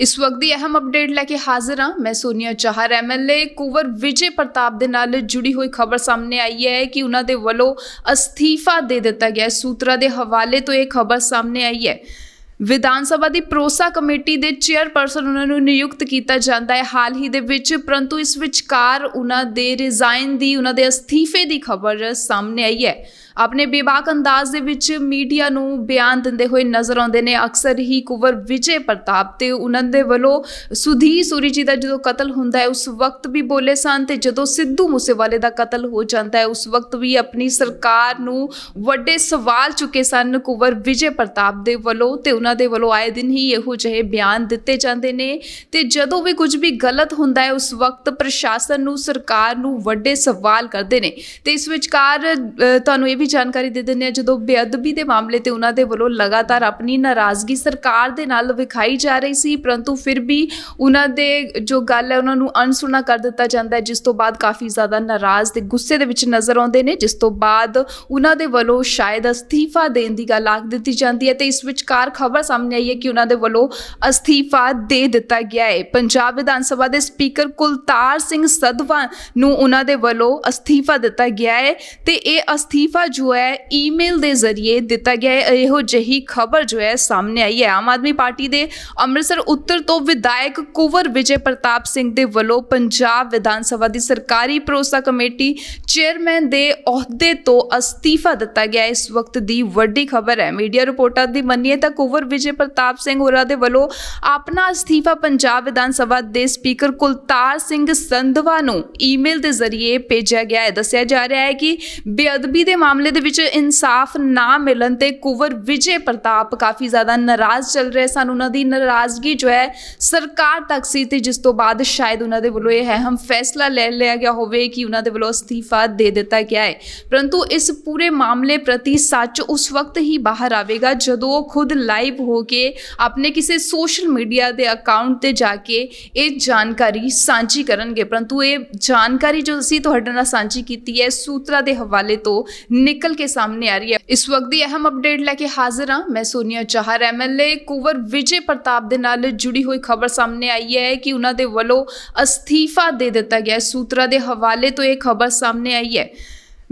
ਇਸ ਵਕਤ ਦੀ ਅਹਿਮ ਅਪਡੇਟ ਲੈ ਕੇ ਹਾਜ਼ਰ ਹਾਂ ਮੈਂ ਸੋਨੀਆ ਚਾਹਰ ਐਮਐਲਏ ਕੁਵਰ ਵਿਜੇ ਪ੍ਰਤਾਪ ਦੇ ਨਾਲ ਜੁੜੀ ਹੋਈ ਖਬਰ ਸਾਹਮਣੇ ਆਈ ਹੈ ਕਿ ਉਹਨਾਂ ਦੇ ਵੱਲੋਂ ਅਸਤੀਫਾ ਦੇ ਦਿੱਤਾ ਗਿਆ ਸੂਤਰਾ ਦੇ ਹਵਾਲੇ ਤੋਂ ਇਹ ਖਬਰ ਸਾਹਮਣੇ ਆਈ ਹੈ ਵਿਧਾਨ ਸਭਾ ਦੀ ਪ੍ਰੋਸਾ ਕਮੇਟੀ ਦੇ ਚੇਅਰਪਰਸਨ ਉਹਨਾਂ ਨੂੰ ਨਿਯੁਕਤ ਕੀਤਾ ਜਾਂਦਾ ਹੈ ਹਾਲ ਹੀ ਦੇ ਵਿੱਚ ਪਰੰਤੂ ਇਸ ਵਿਚਕਾਰ ਉਹਨਾਂ ਦੇ ਰਿਜ਼ਾਈਨ ਦੀ ਉਹਨਾਂ ਦੇ ਅਸਤੀਫੇ ਦੀ ਖਬਰ ਸਾਹਮਣੇ ਆਈ ਹੈ ਆਪਣੇ ਬੇਬਾਕ ਅੰਦਾਜ਼ ਦੇ ਵਿੱਚ ਮੀਡੀਆ ਨੂੰ ਬਿਆਨ ਦਿੰਦੇ ਹੋਏ ਨਜ਼ਰ ਆਉਂਦੇ ਨੇ ਅਕਸਰ ਹੀ ਕੁਵਰ ਵਿਜੇ ਪ੍ਰਤਾਪ ਤੇ ਉਹਨਾਂ ਦੇ ਵੱਲੋਂ ਸੁਧੀ ਸੂਰੀ ਜੀ ਦਾ ਜਦੋਂ ਕਤਲ ਹੁੰਦਾ ਹੈ ਉਸ ਵਕਤ ਵੀ ਬੋਲੇ ਸਨ ਤੇ ਜਦੋਂ ਸਿੱਧੂ ਮੂਸੇਵਾਲੇ ਦਾ ਕਤਲ ਹੋ ਜਾਂਦਾ ਹੈ ਉਸ ਵਕਤ ਵੀ ਆਪਣੀ ਸਰਕਾਰ ਨੂੰ ਵੱਡੇ ਸਵਾਲ ਚੁੱਕੇ ਸਨ ਕੁਵਰ ਵਿਜੇ ਪ੍ਰਤਾਪ ਦੇ ਵੱਲੋਂ ਤੇ ਉਹਨਾਂ ਦੇ ਵੱਲੋਂ ਆਏ ਦਿਨ ਹੀ ਇਹੋ ਜਿਹੇ ਬਿਆਨ ਦਿੱਤੇ ਜਾਂਦੇ ਨੇ ਤੇ ਜਦੋਂ ਵੀ ਕੁਝ ਵੀ ਗਲਤ ਹੁੰਦਾ ਹੈ ਉਸ ਵਕਤ ਪ੍ਰਸ਼ਾਸਨ ਨੂੰ ਸਰਕਾਰ ਨੂੰ ਵੱਡੇ ਸਵਾਲ ਕਰਦੇ ਨੇ ਤੇ ਇਸ ਵਿਚਕਾਰ ਤੁਹਾਨੂੰ ਇਹ ਵੀ ਜਾਣਕਾਰੀ ਦੇ ਦਿੰਦੇ ਆ ਜਦੋਂ ਬੇਅਦਬੀ ਦੇ ਮਾਮਲੇ ਤੇ ਉਹਨਾਂ ਦੇ ਵੱਲੋਂ ਲਗਾਤਾਰ ਆਪਣੀ ਨਾਰਾਜ਼ਗੀ ਸਰਕਾਰ ਦੇ ਨਾਲ ਵਿਖਾਈ ਜਾ ਰਹੀ ਸੀ ਪਰੰਤੂ ਫਿਰ ਵੀ ਉਹਨਾਂ ਦੇ ਜੋ ਗੱਲ ਹੈ ਉਹਨਾਂ ਨੂੰ ਅਣਸੁਣਾ ਕਰ ਦਿੱਤਾ ਜਾਂਦਾ ਹੈ ਜਿਸ ਤੋਂ ਬਾਅਦ ਕਾਫੀ ਜ਼ਿਆਦਾ ਨਾਰਾਜ਼ ਤੇ ਗੁੱਸੇ ਦੇ ਵਿੱਚ ਨਜ਼ਰ ਆਉਂਦੇ ਨੇ ਜਿਸ ਤੋਂ ਬਾਅਦ ਉਹਨਾਂ ਦੇ ਵੱਲੋਂ ਸ਼ਾਇਦ ਅਸਤੀਫਾ ਦੇਣ ਦੀ ਗੱਲ ਆਖ ਦਿੱਤੀ ਜਾਂਦੀ ਹੈ ਤੇ ਇਸ ਵਿਚਕਾਰ ਖਬਰ ਸਾਹਮਣੇ ਆਈ ਹੈ ਕਿ ਉਹਨਾਂ ਦੇ ਵੱਲੋਂ ਅਸਤੀਫਾ ਦੇ ਦਿੱਤਾ ਗਿਆ ਹੈ ਪੰਜਾਬ ਵਿਧਾਨ ਸਭਾ ਦੇ ਸਪੀਕਰ ਕੁਲਤਾਰ ਸਿੰਘ ਸਦਵਾ ਨੂੰ ਉਹਨਾਂ ਦੇ ਵੱਲੋਂ ਅਸਤੀਫਾ ਦਿੱਤਾ ਗਿਆ ਹੈ ਤੇ ਇਹ ਅਸਤੀਫਾ ਜੋ ਹੈ ਈਮੇਲ ਦੇ ਜ਼ਰੀਏ ਦਿੱਤਾ ਗਿਆ ਇਹੋ ਜਹੀ ਖਬਰ ਜੋ ਹੈ ਸਾਹਮਣੇ ਆਈ ਹੈ ਆਮ ਆਦਮੀ ਪਾਰਟੀ ਦੇ ਅੰਮ੍ਰਿਤਸਰ ਉੱਤਰ ਤੋਂ ਵਿਧਾਇਕ ਕੁਵਰ ਵਿਜੇ ਪ੍ਰਤਾਪ ਸਿੰਘ ਦੇ ਵੱਲੋਂ ਪੰਜਾਬ ਵਿਧਾਨ ਸਭਾ ਦੀ ਸਰਕਾਰੀ ਪ੍ਰੋਸਾ ਕਮੇਟੀ ਚੇਅਰਮੈਨ ਦੇ ਅਹੁਦੇ ਤੋਂ ਅਸਤੀਫਾ ਦਿੱਤਾ ਗਿਆ ਇਸ ਵਕਤ ਦੀ ਵੱਡੀ ਖਬਰ ਹੈ ਮੀਡੀਆ ਰਿਪੋਰਟਾਂ ਦੀ ਮੰਨੀਏ ਤਾਂ ਕੁਵਰ ਵਿਜੇ ਪ੍ਰਤਾਪ ਸਿੰਘ ਹੋਰਾਂ ਦੇ ਵੱਲੋਂ ਆਪਣਾ ਅਸਤੀਫਾ ਪੰਜਾਬ ਵਿਧਾਨ ਸਭਾ ਦੇ ਸਪੀਕਰ ਕੁਲਤਾਰ ਸਿੰਘ ਸੰਧਵਾ ਨੂੰ ਈਮੇਲ ਦੇ ਜ਼ਰੀਏ ਭੇਜਿਆ ਗਿਆ ਹੈ ਦੱਸਿਆ ਜਾ ਰਿਹਾ ਹੈ ਕਿ ਬੇਅਦਬੀ ਦੇ ਮਾਮਲੇ ਮਾਮਲੇ ਦੇ ਵਿੱਚ ਇਨਸਾਫ ਨਾ ਮਿਲਣ ਤੇ ਕੁਵਰ ਵਿਜੇ ਪ੍ਰਤਾਪ ਕਾਫੀ ਜ਼ਿਆਦਾ ਨਾਰਾਜ਼ ਚੱਲ ਰਹੇ ਸਨ ਉਹਨਾਂ ਦੀ ਨਾਰਾਜ਼ਗੀ ਜੋ ਹੈ ਸਰਕਾਰ ਤੱਕ ਸੀ ਤੇ ਜਿਸ ਤੋਂ ਬਾਅਦ ਸ਼ਾਇਦ ਉਹਨਾਂ ਦੇ ਵੱਲੋਂ ਇਹ ਹੈ ਹਮ ਫੈਸਲਾ ਲੈ ਲਿਆ ਗਿਆ ਹੋਵੇ ਕਿ ਉਹਨਾਂ ਦੇ ਵੱਲੋਂ ਅਸਤੀਫਾ ਦੇ ਦਿੱਤਾ ਗਿਆ ਹੈ ਪਰੰਤੂ ਇਸ ਪੂਰੇ ਮਾਮਲੇ ਪ੍ਰਤੀ ਸੱਚ ਉਸ ਵਕਤ ਹੀ ਬਾਹਰ ਆਵੇਗਾ ਜਦੋਂ ਉਹ ਖੁਦ ਲਾਈਵ ਹੋ ਕੇ ਆਪਣੇ ਕਿਸੇ ਸੋਸ਼ਲ ਮੀਡੀਆ ਦੇ ਅਕਾਊਂਟ ਤੇ ਜਾ ਕੇ ਇਹ ਜਾਣਕਾਰੀ ਸਾਂਝੀ ਕਰਨਗੇ ਪਰੰਤੂ ਇਹ ਜਾਣਕਾਰੀ ਜੋ ਅਸੀਂ ਤੁਹਾਡੇ ਨਾਲ ਸਾਂਝੀ ਕੀਤੀ ਹੈ ਸੂਤਰਾ ਦੇ ਹਵਾਲੇ ਤੋਂ ਨਿਕਲ ਕੇ ਸਾਹਮਣੇ ਆ ਰਹੀ ਹੈ ਇਸ ਵਕਤ ਦੀ ਅਹਿਮ ਅਪਡੇਟ ਲੈ ਕੇ ਹਾਜ਼ਰ ਹਾਂ ਮੈਂ ਸੋਨੀਆ ਚਾਹਰ ਐਮਐਲਏ ਕੁਵਰ ਵਿਜੇ ਪ੍ਰਤਾਪ ਦੇ ਨਾਲ ਜੁੜੀ ਹੋਈ ਖਬਰ ਸਾਹਮਣੇ ਆਈ ਹੈ ਕਿ ਉਹਨਾਂ ਦੇ ਵੱਲੋਂ ਅਸਤੀਫਾ ਦੇ ਦਿੱਤਾ ਗਿਆ ਸੂਤਰਾ ਦੇ ਹਵਾਲੇ ਤੋਂ ਇਹ ਖਬਰ ਸਾਹਮਣੇ ਆਈ ਹੈ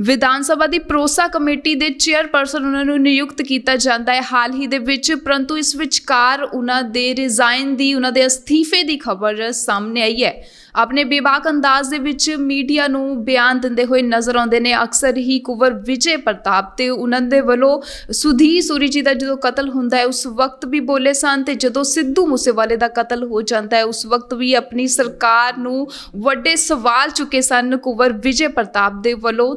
ਵਿਧਾਨ ਸਭਾ ਦੀ ਪ੍ਰੋਸਾ ਕਮੇਟੀ ਦੇ ਚੇਅਰਪਰਸਨ ਉਹਨਾਂ ਨੂੰ ਨਿਯੁਕਤ ਕੀਤਾ ਜਾਂਦਾ ਹੈ ਹਾਲ ਹੀ ਦੇ ਵਿੱਚ ਪਰੰਤੂ ਇਸ ਵਿਚਕਾਰ ਉਹਨਾਂ ਦੇ ਰਿਜ਼ਾਈਨ ਦੀ ਉਹਨਾਂ ਦੇ ਅਸਤੀਫੇ ਦੀ ਖਬਰ ਸਾਹਮਣੇ ਆਈ ਹੈ ਆਪਣੇ ਬੇਬਾਕ ਅੰਦਾਜ਼ ਦੇ ਵਿੱਚ ਮੀਡੀਆ ਨੂੰ ਬਿਆਨ ਦਿੰਦੇ ਹੋਏ ਨਜ਼ਰ ਆਉਂਦੇ ਨੇ ਅਕਸਰ ਹੀ ਕੁਵਰ ਵਿਜੇ ਪ੍ਰਤਾਪ ਤੇ ਉਹਨਾਂ ਦੇ ਵੱਲੋਂ ਸੁਧੀ ਸੂਰੀ ਜੀ ਦਾ ਜਦੋਂ ਕਤਲ ਹੁੰਦਾ ਹੈ ਉਸ ਵਕਤ ਵੀ ਬੋਲੇ ਸਨ ਤੇ ਜਦੋਂ ਸਿੱਧੂ ਮੂਸੇਵਾਲੇ ਦਾ ਕਤਲ ਹੋ ਜਾਂਦਾ ਹੈ ਉਸ ਵਕਤ ਵੀ ਆਪਣੀ ਸਰਕਾਰ ਨੂੰ ਵੱਡੇ ਸਵਾਲ ਚੁੱਕੇ ਸਨ ਕੁਵਰ ਵਿਜੇ ਪ੍ਰਤਾਪ ਦੇ ਵੱਲੋਂ